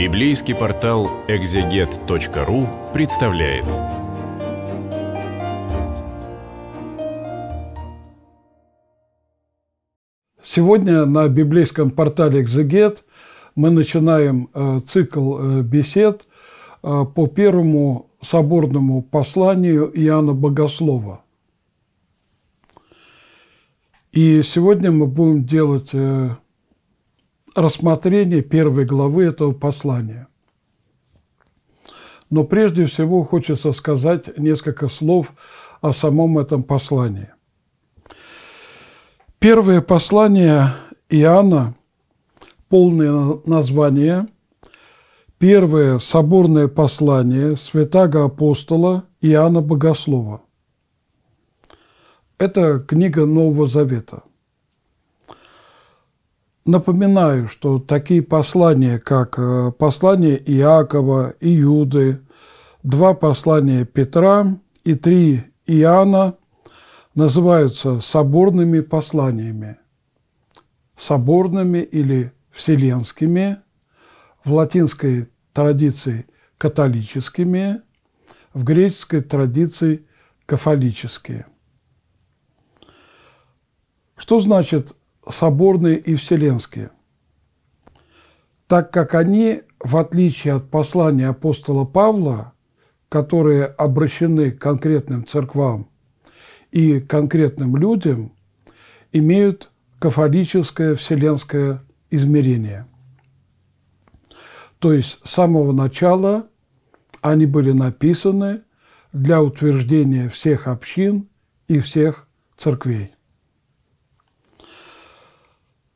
Библейский портал экзегет.ру представляет. Сегодня на библейском портале «Экзегет» мы начинаем э, цикл э, бесед э, по первому соборному посланию Иоанна Богослова. И сегодня мы будем делать рассмотрение первой главы этого послания. Но прежде всего хочется сказать несколько слов о самом этом послании. Первое послание Иоанна, полное название, первое соборное послание святаго апостола Иоанна Богослова. Это книга Нового Завета – Напоминаю, что такие послания, как э, послание Иакова, и Юды, два послания Петра и три Иоанна, называются соборными посланиями. Соборными или вселенскими, в латинской традиции католическими, в греческой традиции кафолические. Что значит соборные и вселенские, так как они, в отличие от послания апостола Павла, которые обращены к конкретным церквам и конкретным людям, имеют кафолическое вселенское измерение. То есть с самого начала они были написаны для утверждения всех общин и всех церквей.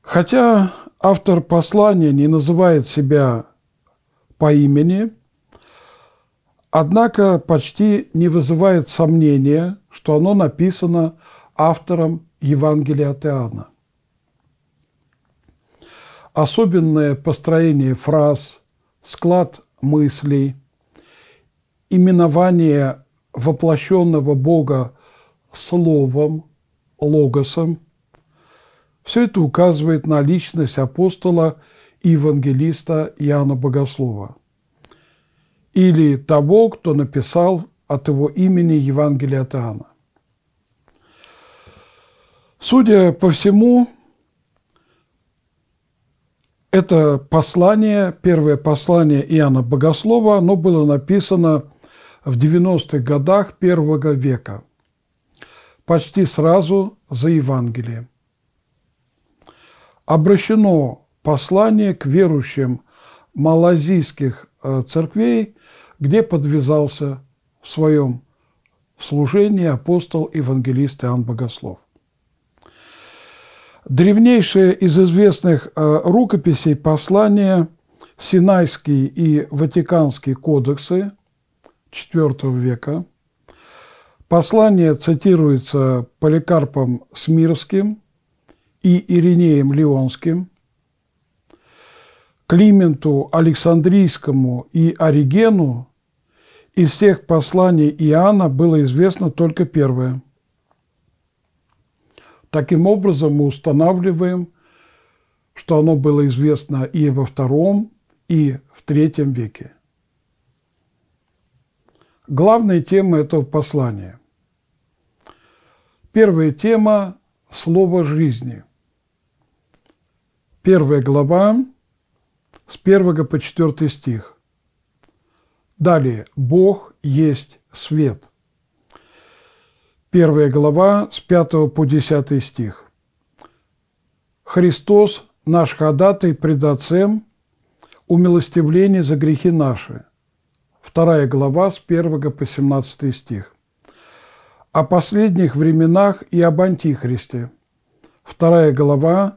Хотя автор послания не называет себя по имени, однако почти не вызывает сомнения, что оно написано автором Евангелия от Иоанна. Особенное построение фраз, склад мыслей, именование воплощенного Бога словом, логосом – все это указывает на личность апостола и евангелиста Иоанна Богослова или того, кто написал от его имени Евангелие от Иоанна. Судя по всему, это послание, первое послание Иоанна Богослова, оно было написано в 90-х годах первого века, почти сразу за Евангелием обращено послание к верующим малазийских э, церквей, где подвязался в своем служении апостол-евангелист Иоанн Богослов. Древнейшее из известных э, рукописей послания Синайский и Ватиканский кодексы IV века. Послание цитируется Поликарпом Смирским – и Иринеем Леонским, Клименту Александрийскому и Оригену из всех посланий Иоанна было известно только первое. Таким образом, мы устанавливаем, что оно было известно и во втором, и в третьем веке. Главная тема этого послания. Первая тема – слово жизни – Первая глава с 1 по 4 стих. Далее. Бог есть свет. Первая глава с 5 по 10 стих. Христос, наш ходатай пред Отцем, умилостивление за грехи наши. Вторая глава с 1 по 17 стих. О последних временах и об Антихристе. Вторая глава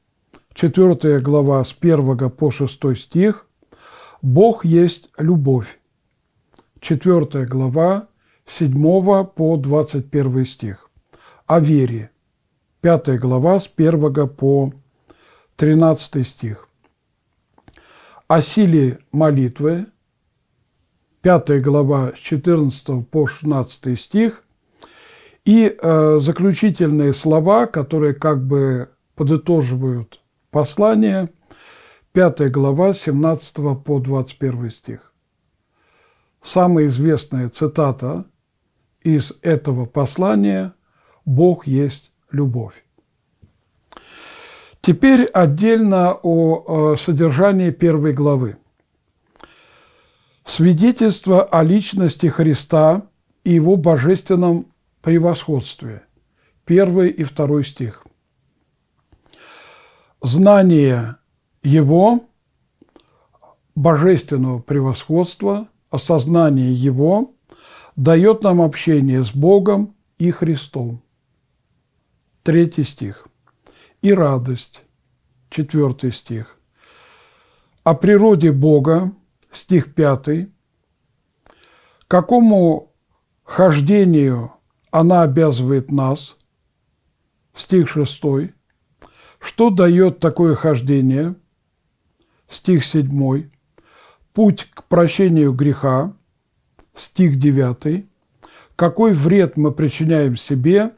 4 глава с 1 по 6 стих «Бог есть любовь». 4 глава 7 по 21 стих «О вере». 5 глава с 1 по 13 стих «О силе молитвы». 5 глава с 14 по 16 стих и э, заключительные слова, которые как бы подытоживают Послание, 5 глава, 17 по 21 стих. Самая известная цитата из этого послания «Бог есть любовь». Теперь отдельно о содержании первой главы. Свидетельство о личности Христа и его божественном превосходстве. Первый и второй стих знание Его, божественного превосходства, осознание Его дает нам общение с Богом и Христом. Третий стих. И радость. Четвертый стих. О природе Бога, стих пятый. Какому хождению она обязывает нас, стих шестой. Что дает такое хождение? Стих 7. Путь к прощению греха. Стих 9. Какой вред мы причиняем себе,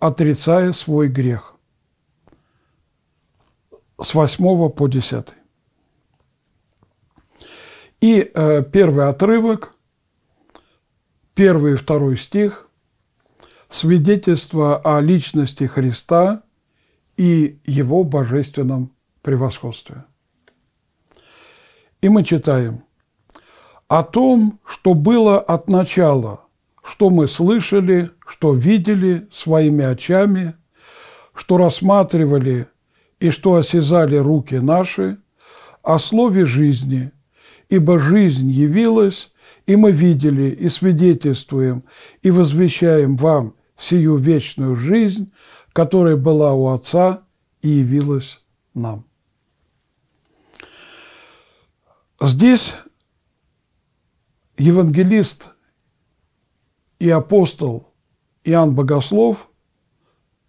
отрицая свой грех? С 8 по 10. И э, первый отрывок, первый и второй стих – свидетельство о личности Христа и его божественном превосходстве. И мы читаем о том, что было от начала, что мы слышали, что видели своими очами, что рассматривали и что осязали руки наши, о слове жизни, ибо жизнь явилась, и мы видели, и свидетельствуем, и возвещаем вам сию вечную жизнь, которая была у Отца и явилась нам. Здесь евангелист и апостол Иоанн Богослов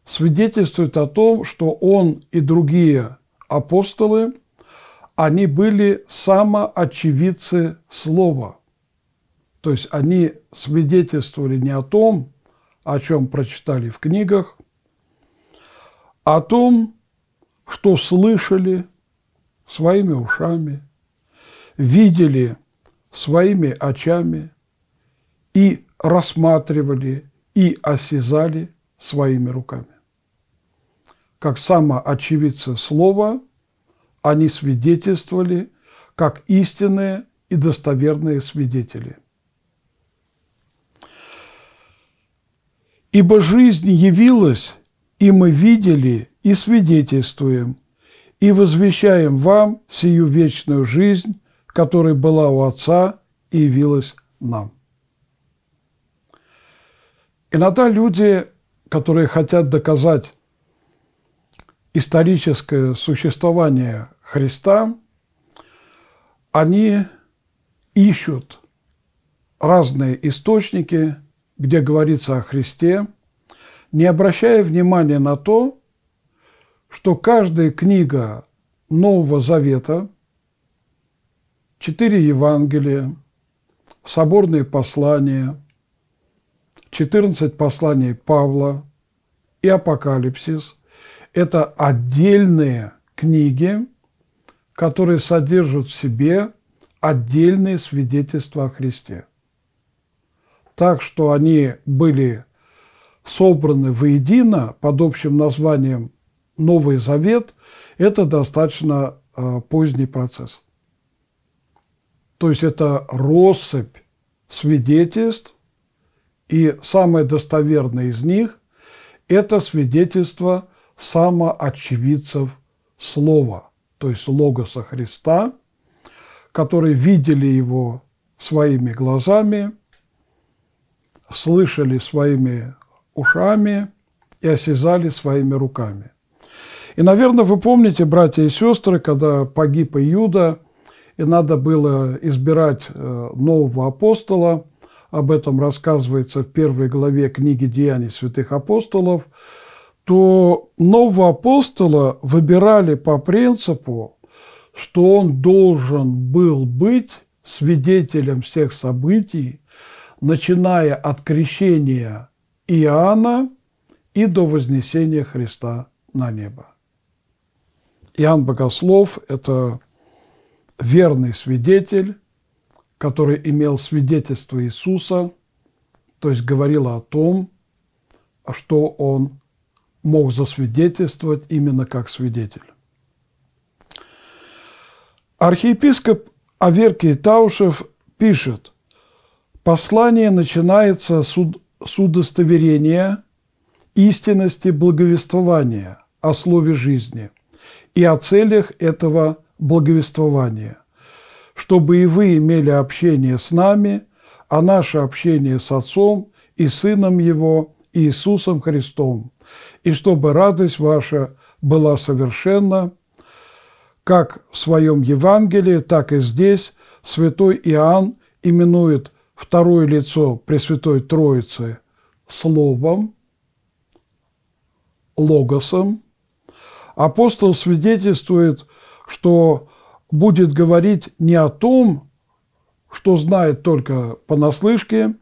свидетельствует о том, что он и другие апостолы, они были самоочевидцы слова. То есть они свидетельствовали не о том, о чем прочитали в книгах, о том, что слышали своими ушами, видели своими очами и рассматривали и осязали своими руками. Как самоочевидцы слова, они свидетельствовали как истинные и достоверные свидетели. Ибо жизнь явилась и мы видели и свидетельствуем, и возвещаем вам сию вечную жизнь, которая была у Отца и явилась нам. Иногда люди, которые хотят доказать историческое существование Христа, они ищут разные источники, где говорится о Христе – не обращая внимания на то, что каждая книга Нового Завета, четыре Евангелия, соборные послания, 14 посланий Павла и Апокалипсис – это отдельные книги, которые содержат в себе отдельные свидетельства о Христе. Так что они были собраны воедино под общим названием Новый Завет, это достаточно а, поздний процесс. То есть это россыпь свидетельств, и самое достоверное из них – это свидетельство самоочевидцев Слова, то есть Логоса Христа, которые видели Его своими глазами, слышали своими ушами и осязали своими руками. И, наверное, вы помните, братья и сестры, когда погиб Иуда, и надо было избирать э, нового апостола, об этом рассказывается в первой главе книги «Деяний святых апостолов», то нового апостола выбирали по принципу, что он должен был быть свидетелем всех событий, начиная от крещения Иоанна и до вознесения Христа на небо. Иоанн Богослов – это верный свидетель, который имел свидетельство Иисуса, то есть говорил о том, что он мог засвидетельствовать именно как свидетель. Архиепископ Аверкий Таушев пишет, «Послание начинается с с удостоверения истинности благовествования о слове жизни и о целях этого благовествования, чтобы и вы имели общение с нами, а наше общение с Отцом и Сыном Его Иисусом Христом, и чтобы радость ваша была совершенна, как в своем Евангелии, так и здесь святой Иоанн именует второе лицо Пресвятой Троицы Словом, Логосом. Апостол свидетельствует, что будет говорить не о том, что знает только понаслышке,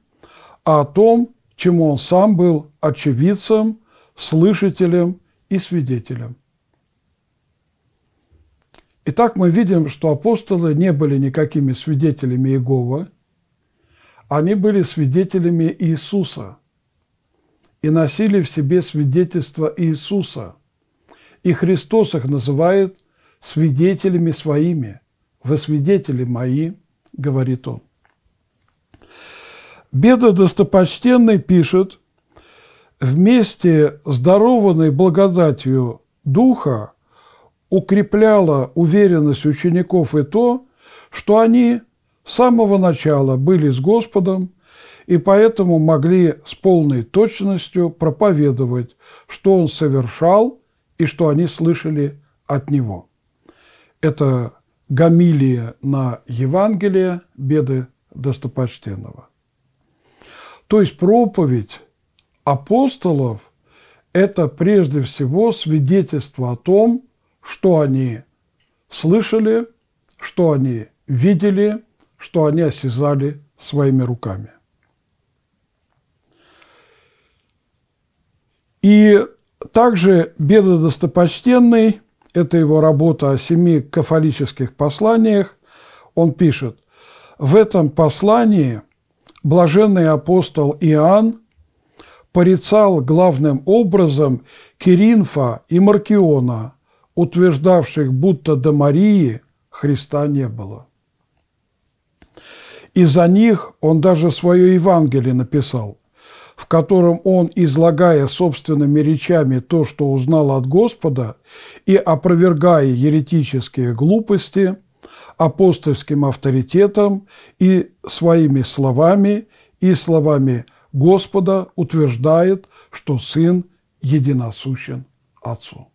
а о том, чему он сам был очевидцем, слышателем и свидетелем. Итак, мы видим, что апостолы не были никакими свидетелями Иегова. Они были свидетелями Иисуса и носили в себе свидетельство Иисуса. И Христос их называет свидетелями своими. «Вы свидетели мои», – говорит он. Беда Достопочтенный пишет, вместе с дарованной благодатью Духа укрепляла уверенность учеников и то, что они с самого начала были с Господом и поэтому могли с полной точностью проповедовать, что Он совершал и что они слышали от Него. Это гамилия на Евангелие беды достопочтенного. То есть проповедь апостолов – это прежде всего свидетельство о том, что они слышали, что они видели – что они осязали своими руками. И также «Беда достопочтенный» – это его работа о семи кафолических посланиях. Он пишет, в этом послании блаженный апостол Иоанн порицал главным образом Киринфа и Маркиона, утверждавших, будто до Марии Христа не было. И за них он даже свое Евангелие написал, в котором он, излагая собственными речами то, что узнал от Господа, и опровергая еретические глупости, апостольским авторитетом и своими словами, и словами Господа утверждает, что Сын единосущен Отцу.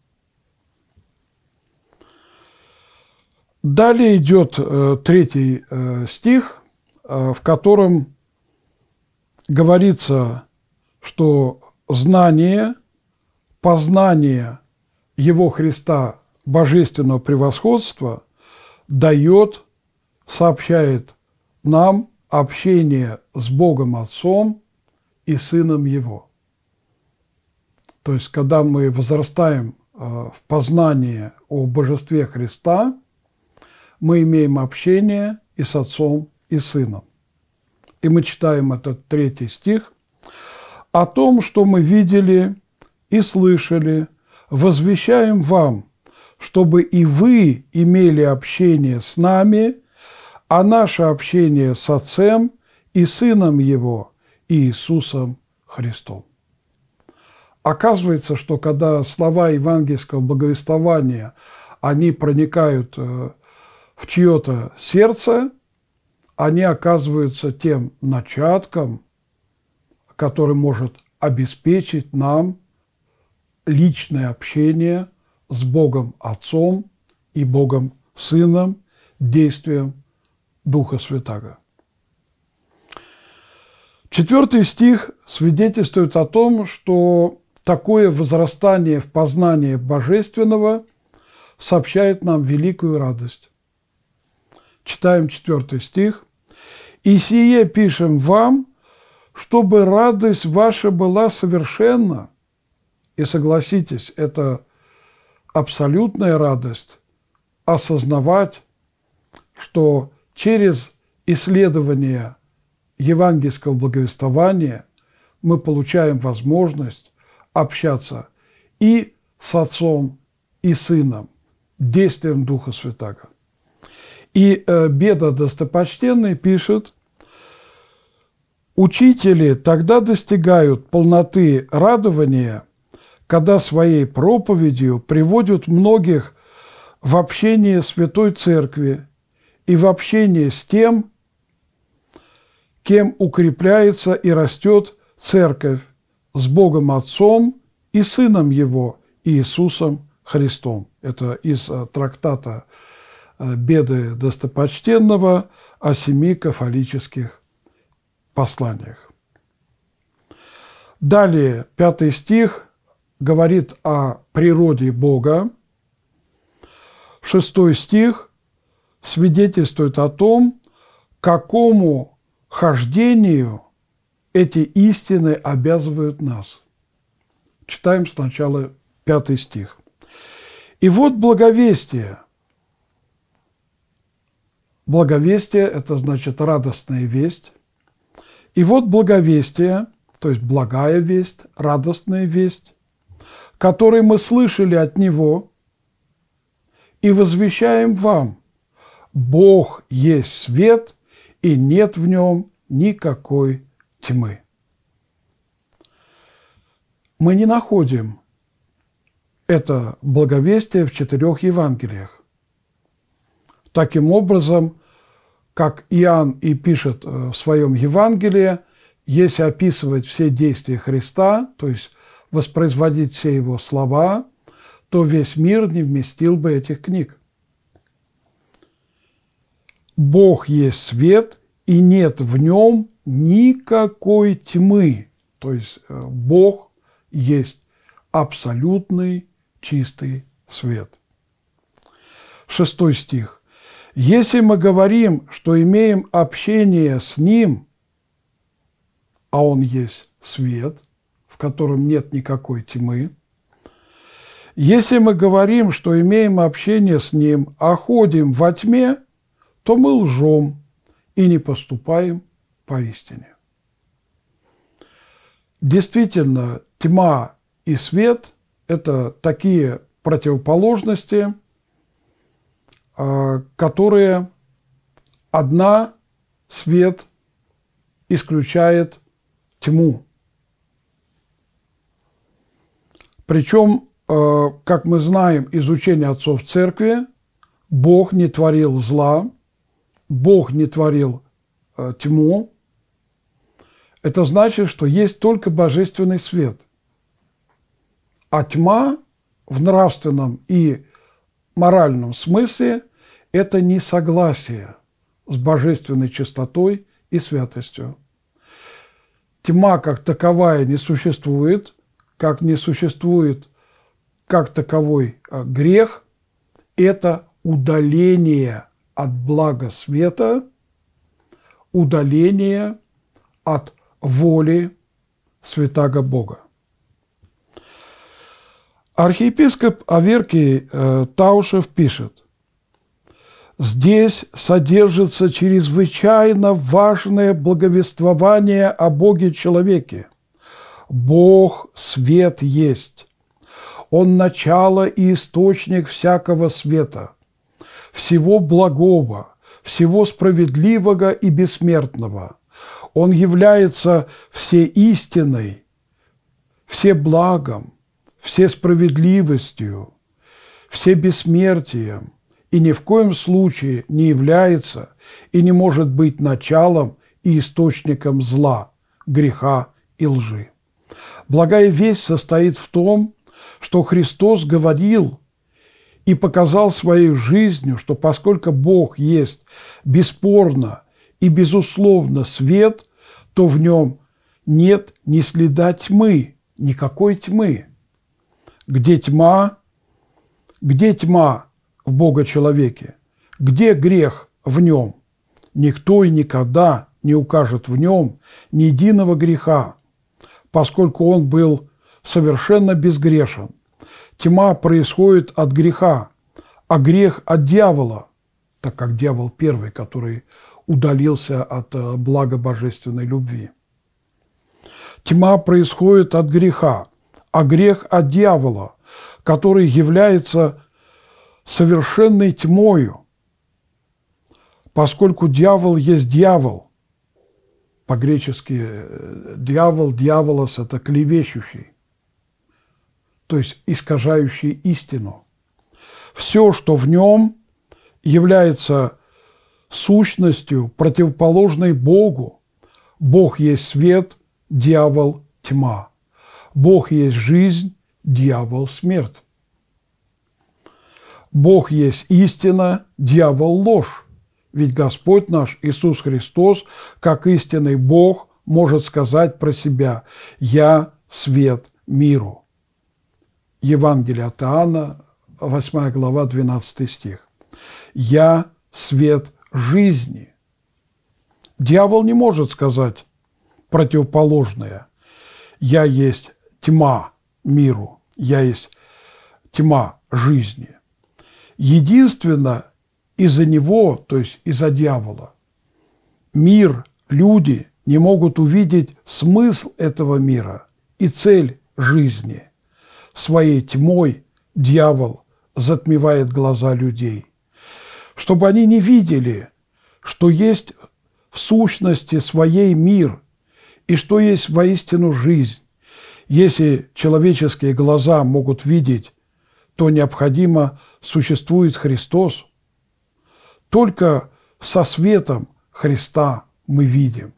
Далее идет э, третий э, стих, Э, в котором говорится, что знание, познание Его Христа божественного превосходства дает, сообщает нам общение с Богом Отцом и Сыном Его. То есть, когда мы возрастаем э, в познании о Божестве Христа, мы имеем общение и с Отцом и Сыном. И мы читаем этот третий стих о том, что мы видели и слышали, возвещаем вам, чтобы и вы имели общение с нами, а наше общение с Отцем и Сыном Его, и Иисусом Христом. Оказывается, что когда слова евангельского благовествования, они проникают э, в чье-то сердце, они оказываются тем начатком, который может обеспечить нам личное общение с Богом Отцом и Богом Сыном действием Духа Святаго. Четвертый стих свидетельствует о том, что такое возрастание в познании Божественного сообщает нам великую радость. Читаем четвертый стих. И сие пишем вам, чтобы радость ваша была совершенна. И согласитесь, это абсолютная радость осознавать, что через исследование евангельского благовествования мы получаем возможность общаться и с Отцом, и Сыном, действием Духа Святаго. И э, Беда Достопочтенный пишет, «Учители тогда достигают полноты радования, когда своей проповедью приводят многих в общение Святой Церкви и в общение с тем, кем укрепляется и растет Церковь, с Богом Отцом и Сыном Его Иисусом Христом». Это из э, трактата Э, беды достопочтенного о семи кафолических посланиях. Далее, пятый стих говорит о природе Бога. Шестой стих свидетельствует о том, какому хождению эти истины обязывают нас. Читаем сначала пятый стих. «И вот благовестие – Благовестие – это значит радостная весть. И вот благовестие, то есть благая весть, радостная весть, которую мы слышали от Него, и возвещаем вам, Бог есть свет, и нет в нем никакой тьмы. Мы не находим это благовестие в четырех Евангелиях. Таким образом, как Иоанн и пишет э, в своем Евангелии, если описывать все действия Христа, то есть воспроизводить все его слова, то весь мир не вместил бы этих книг. Бог есть свет, и нет в нем никакой тьмы. То есть э, Бог есть абсолютный чистый свет. Шестой стих. Если мы говорим, что имеем общение с Ним, а Он есть свет, в котором нет никакой тьмы, если мы говорим, что имеем общение с Ним, а ходим во тьме, то мы лжем и не поступаем поистине. Действительно, тьма и свет – это такие противоположности – а, которые одна свет исключает тьму. Причем, а, как мы знаем из учения отцов церкви, Бог не творил зла, Бог не творил а, тьму. Это значит, что есть только божественный свет. А тьма в нравственном и моральном смысле –– это несогласие с божественной чистотой и святостью. Тьма как таковая не существует, как не существует как таковой э, грех – это удаление от блага света, удаление от воли святаго Бога. Архиепископ Аверкий э, Таушев пишет – Здесь содержится чрезвычайно важное благовествование о Боге-человеке. Бог – свет есть. Он – начало и источник всякого света, всего благого, всего справедливого и бессмертного. Он является все истиной, все благом, все справедливостью, все бессмертием – и ни в коем случае не является и не может быть началом и источником зла, греха и лжи. Благая весть состоит в том, что Христос говорил и показал своей жизнью, что поскольку Бог есть бесспорно и безусловно свет, то в нем нет ни следа тьмы, никакой тьмы. Где тьма? Где тьма? в Бога-человеке, где грех в нем? Никто и никогда не укажет в нем ни единого греха, поскольку он был совершенно безгрешен. Тьма происходит от греха, а грех от дьявола, так как дьявол первый, который удалился от э, блага божественной любви. Тьма происходит от греха, а грех от дьявола, который является совершенной тьмою, поскольку дьявол есть дьявол. По-гречески э, дьявол, дьяволос – это клевещущий, то есть искажающий истину. Все, что в нем является сущностью, противоположной Богу. Бог есть свет, дьявол – тьма. Бог есть жизнь, дьявол – смерть. Бог есть истина, дьявол – ложь. Ведь Господь наш Иисус Христос, как истинный Бог, может сказать про себя «Я свет миру». Евангелие от Иоанна, 8 глава, 12 стих. «Я свет жизни». Дьявол не может сказать противоположное. «Я есть тьма миру», «Я есть тьма жизни». Единственно из-за него, то есть из-за дьявола, мир, люди не могут увидеть смысл этого мира и цель жизни. Своей тьмой дьявол затмевает глаза людей, чтобы они не видели, что есть в сущности своей мир и что есть воистину жизнь. Если человеческие глаза могут видеть то необходимо существует Христос. Только со светом Христа мы видим.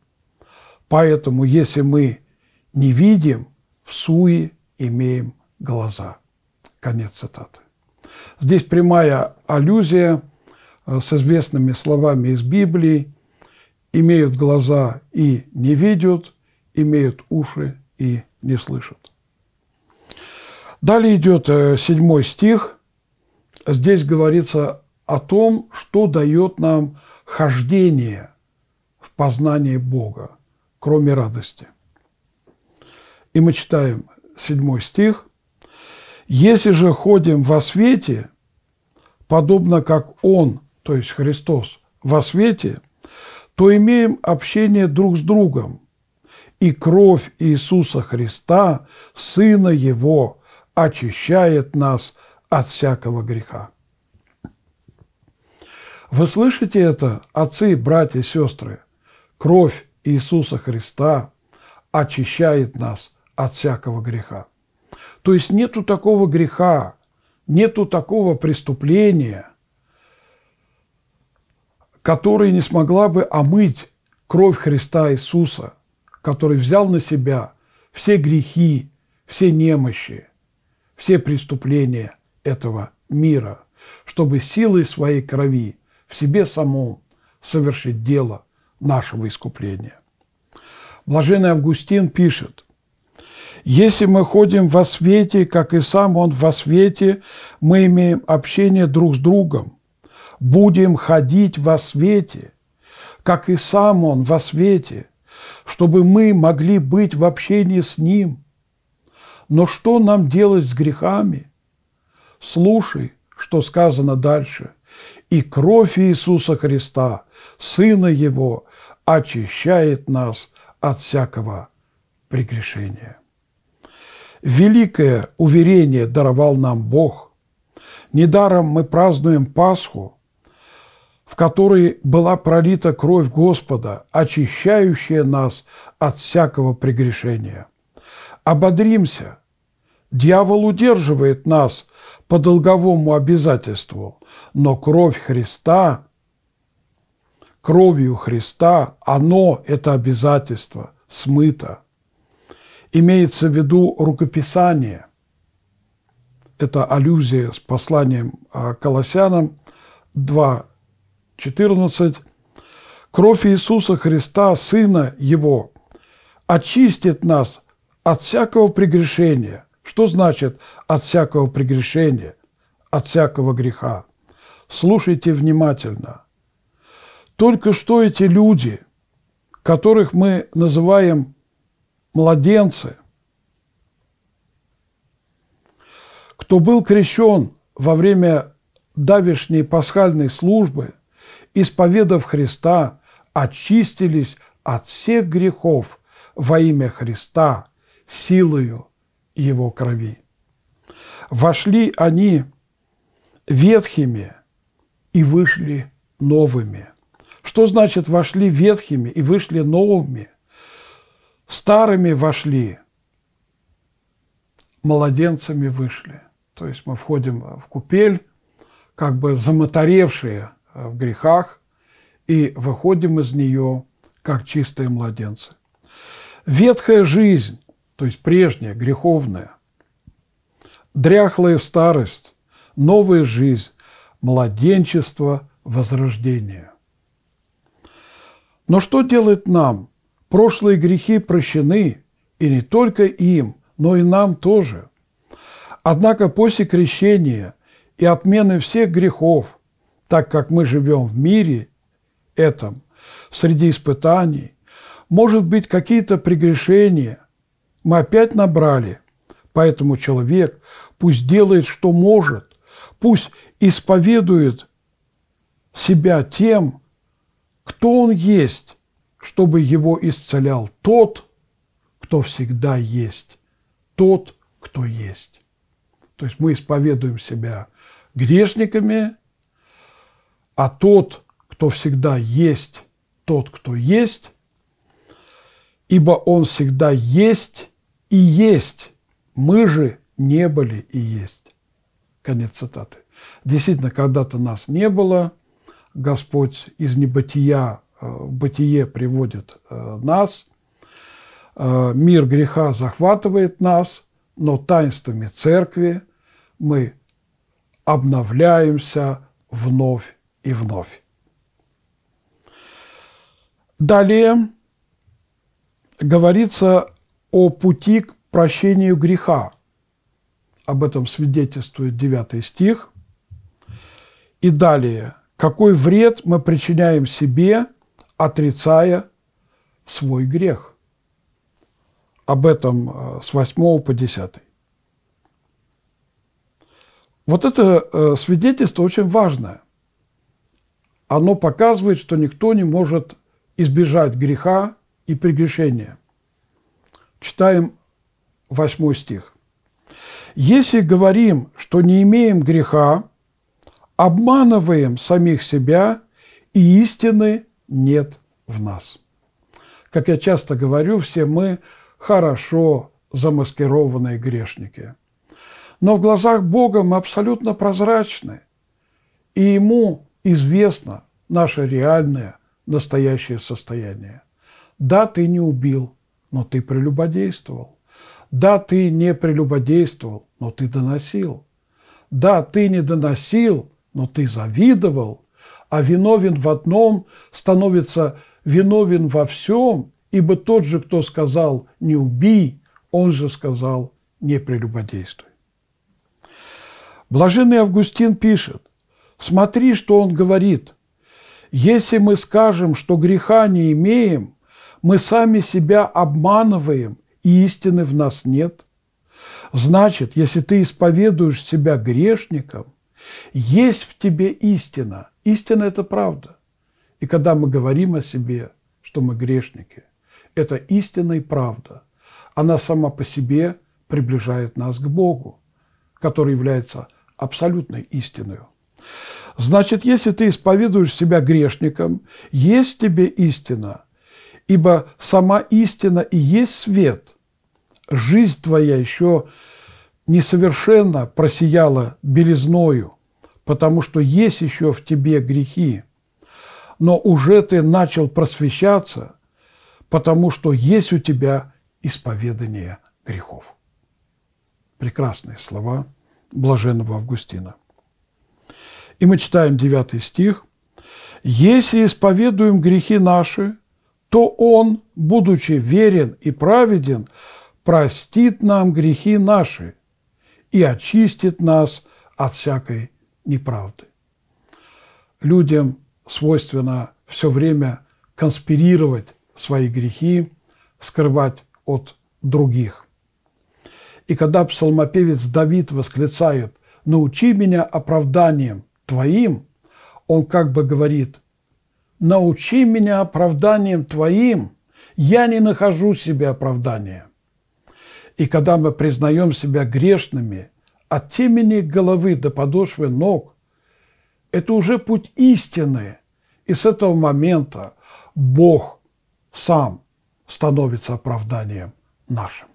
Поэтому, если мы не видим, в суе имеем глаза. Конец цитаты. Здесь прямая аллюзия э, с известными словами из Библии «имеют глаза и не видят, имеют уши и не слышат». Далее идет э, седьмой стих. Здесь говорится о том, что дает нам хождение в познании Бога, кроме радости. И мы читаем седьмой стих. «Если же ходим во свете, подобно как Он, то есть Христос, во свете, то имеем общение друг с другом, и кровь Иисуса Христа, Сына Его, очищает нас от всякого греха. Вы слышите это, отцы, братья, сестры? Кровь Иисуса Христа очищает нас от всякого греха. То есть нету такого греха, нету такого преступления, который не смогла бы омыть кровь Христа Иисуса, который взял на себя все грехи, все немощи, все преступления этого мира, чтобы силой своей крови в себе самом совершить дело нашего искупления. Блаженный Августин пишет, «Если мы ходим во свете, как и сам он во свете, мы имеем общение друг с другом, будем ходить во свете, как и сам он во свете, чтобы мы могли быть в общении с ним – но что нам делать с грехами? Слушай, что сказано дальше. И кровь Иисуса Христа, Сына Его, очищает нас от всякого прегрешения. Великое уверение даровал нам Бог. Недаром мы празднуем Пасху, в которой была пролита кровь Господа, очищающая нас от всякого прегрешения. Ободримся – Дьявол удерживает нас по долговому обязательству, но кровь Христа, кровью Христа, оно, это обязательство, смыто. Имеется в виду рукописание. Это аллюзия с посланием а, Колоссянам 2.14. Кровь Иисуса Христа, Сына Его, очистит нас от всякого прегрешения – что значит «от всякого прегрешения», «от всякого греха»? Слушайте внимательно. Только что эти люди, которых мы называем младенцы, кто был крещен во время давешней пасхальной службы, исповедав Христа, очистились от всех грехов во имя Христа силою – его крови. Вошли они ветхими и вышли новыми. Что значит вошли ветхими и вышли новыми? Старыми вошли, младенцами вышли. То есть мы входим в купель, как бы замоторевшие в грехах, и выходим из нее, как чистые младенцы. Ветхая жизнь то есть прежняя, греховная, дряхлая старость, новая жизнь, младенчество, возрождение. Но что делать нам? Прошлые грехи прощены, и не только им, но и нам тоже. Однако после крещения и отмены всех грехов, так как мы живем в мире этом, среди испытаний, может быть какие-то прегрешения – мы опять набрали. Поэтому человек пусть делает, что может, пусть исповедует себя тем, кто он есть, чтобы его исцелял тот, кто всегда есть, тот, кто есть. То есть мы исповедуем себя грешниками, а тот, кто всегда есть, тот, кто есть, ибо он всегда есть и есть. Мы же не были и есть. Конец цитаты. Действительно, когда-то нас не было. Господь из небытия э, в бытие приводит э, нас. Э, мир греха захватывает нас, но таинствами церкви мы обновляемся вновь и вновь. Далее говорится о пути к прощению греха. Об этом свидетельствует 9 стих. И далее. Какой вред мы причиняем себе, отрицая свой грех? Об этом э, с 8 по 10. Вот это э, свидетельство очень важное. Оно показывает, что никто не может избежать греха и прегрешения. Читаем восьмой стих. «Если говорим, что не имеем греха, обманываем самих себя, и истины нет в нас». Как я часто говорю, все мы хорошо замаскированные грешники. Но в глазах Бога мы абсолютно прозрачны, и Ему известно наше реальное, настоящее состояние. Да, ты не убил – но ты прелюбодействовал. Да, ты не прелюбодействовал, но ты доносил. Да, ты не доносил, но ты завидовал, а виновен в одном становится виновен во всем, ибо тот же, кто сказал «не убий», он же сказал «не прелюбодействуй». Блаженный Августин пишет, «Смотри, что он говорит. Если мы скажем, что греха не имеем, мы сами себя обманываем, и истины в нас нет. Значит, если ты исповедуешь себя грешником, есть в тебе истина. Истина – это правда. И когда мы говорим о себе, что мы грешники, это истина и правда. Она сама по себе приближает нас к Богу, который является абсолютной истиной. Значит, если ты исповедуешь себя грешником, есть в тебе истина – ибо сама истина и есть свет. Жизнь твоя еще несовершенно просияла белизною, потому что есть еще в тебе грехи. Но уже ты начал просвещаться, потому что есть у тебя исповедание грехов. Прекрасные слова блаженного Августина. И мы читаем 9 стих. «Если исповедуем грехи наши, то Он, будучи верен и праведен, простит нам грехи наши и очистит нас от всякой неправды. Людям свойственно все время конспирировать свои грехи, скрывать от других. И когда псалмопевец Давид восклицает «Научи меня оправданием твоим», он как бы говорит научи меня оправданием Твоим, я не нахожу себе оправдания. И когда мы признаем себя грешными от темени головы до подошвы ног, это уже путь истины, и с этого момента Бог сам становится оправданием нашим.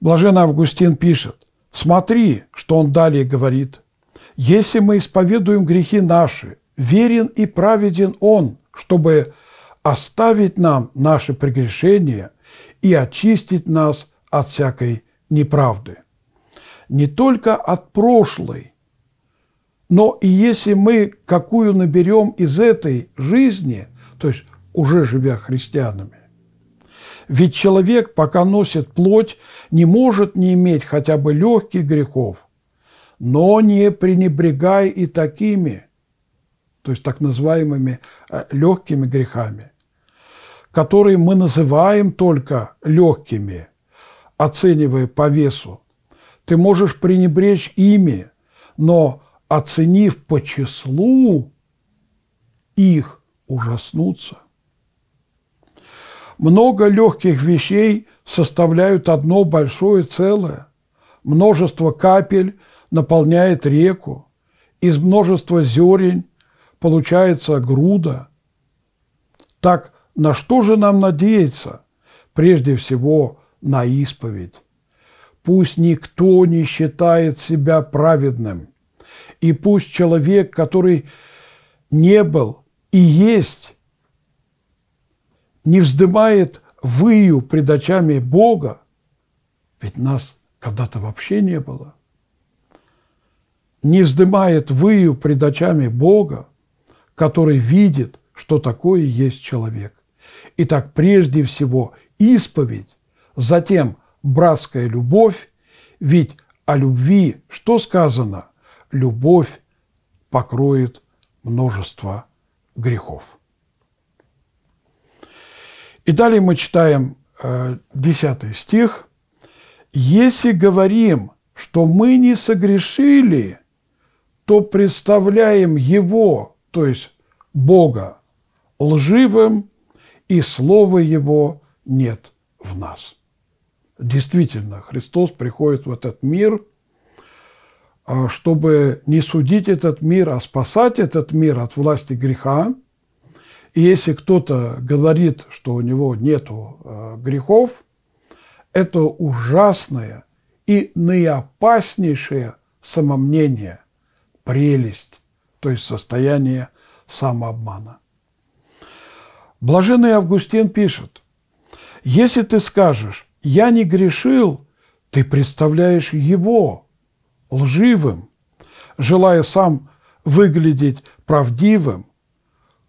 Блаженный Августин пишет, смотри, что он далее говорит, если мы исповедуем грехи наши, верен и праведен Он, чтобы оставить нам наши прегрешения и очистить нас от всякой неправды. Не только от прошлой, но и если мы какую наберем из этой жизни, то есть уже живя христианами, ведь человек, пока носит плоть, не может не иметь хотя бы легких грехов – но не пренебрегай и такими, то есть так называемыми э, легкими грехами, которые мы называем только легкими, оценивая по весу. Ты можешь пренебречь ими, но оценив по числу их, ужаснуться. Много легких вещей составляют одно большое целое. Множество капель – наполняет реку, из множества зерен получается груда. Так на что же нам надеяться? Прежде всего на исповедь. Пусть никто не считает себя праведным, и пусть человек, который не был и есть, не вздымает выю пред очами Бога, ведь нас когда-то вообще не было – не вздымает выю пред очами Бога, который видит, что такое есть человек. Итак, прежде всего исповедь, затем братская любовь, ведь о любви что сказано? Любовь покроет множество грехов. И далее мы читаем 10 э, стих. «Если говорим, что мы не согрешили, то представляем Его, то есть Бога, лживым, и слова Его нет в нас. Действительно, Христос приходит в этот мир, а, чтобы не судить этот мир, а спасать этот мир от власти греха. И если кто-то говорит, что у него нет а, грехов, это ужасное и наиопаснейшее самомнение прелесть, то есть состояние самообмана. Блаженный Августин пишет, «Если ты скажешь, я не грешил, ты представляешь его лживым, желая сам выглядеть правдивым.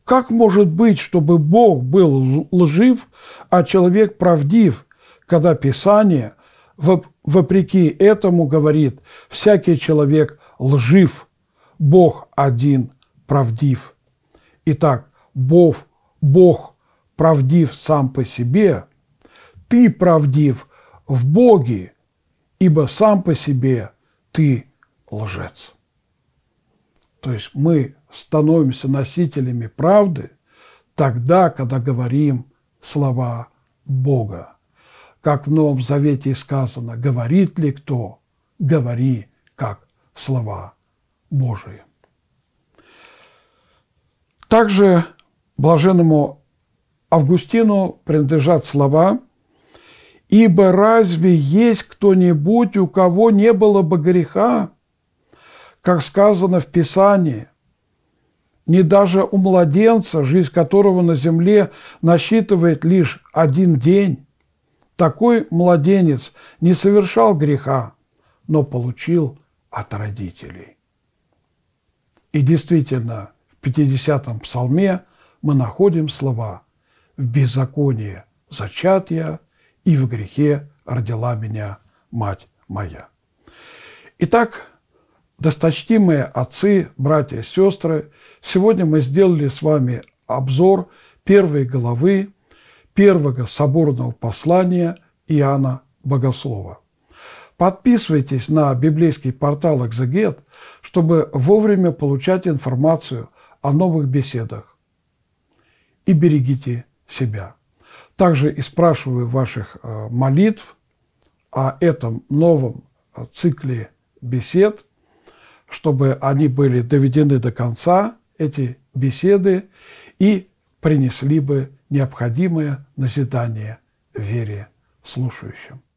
Как может быть, чтобы Бог был лжив, а человек правдив, когда Писание вопреки этому говорит, всякий человек лжив – Бог один правдив. Итак, Бог, Бог правдив сам по себе, ты правдив в Боге, ибо сам по себе ты лжец. То есть мы становимся носителями правды тогда, когда говорим слова Бога. Как в Новом Завете сказано, говорит ли кто, говори как слова Божии. Также блаженному Августину принадлежат слова «Ибо разве есть кто-нибудь, у кого не было бы греха, как сказано в Писании, не даже у младенца, жизнь которого на земле насчитывает лишь один день, такой младенец не совершал греха, но получил от родителей. И действительно, в 50-м псалме мы находим слова «В беззаконии зачат я, и в грехе родила меня мать моя». Итак, досточтимые отцы, братья и сестры, сегодня мы сделали с вами обзор первой главы первого соборного послания Иоанна Богослова. Подписывайтесь на библейский портал «Экзегет», чтобы вовремя получать информацию о новых беседах. И берегите себя. Также и спрашиваю ваших э, молитв о этом новом э, цикле бесед, чтобы они были доведены до конца, эти беседы, и принесли бы необходимое назидание вере слушающим.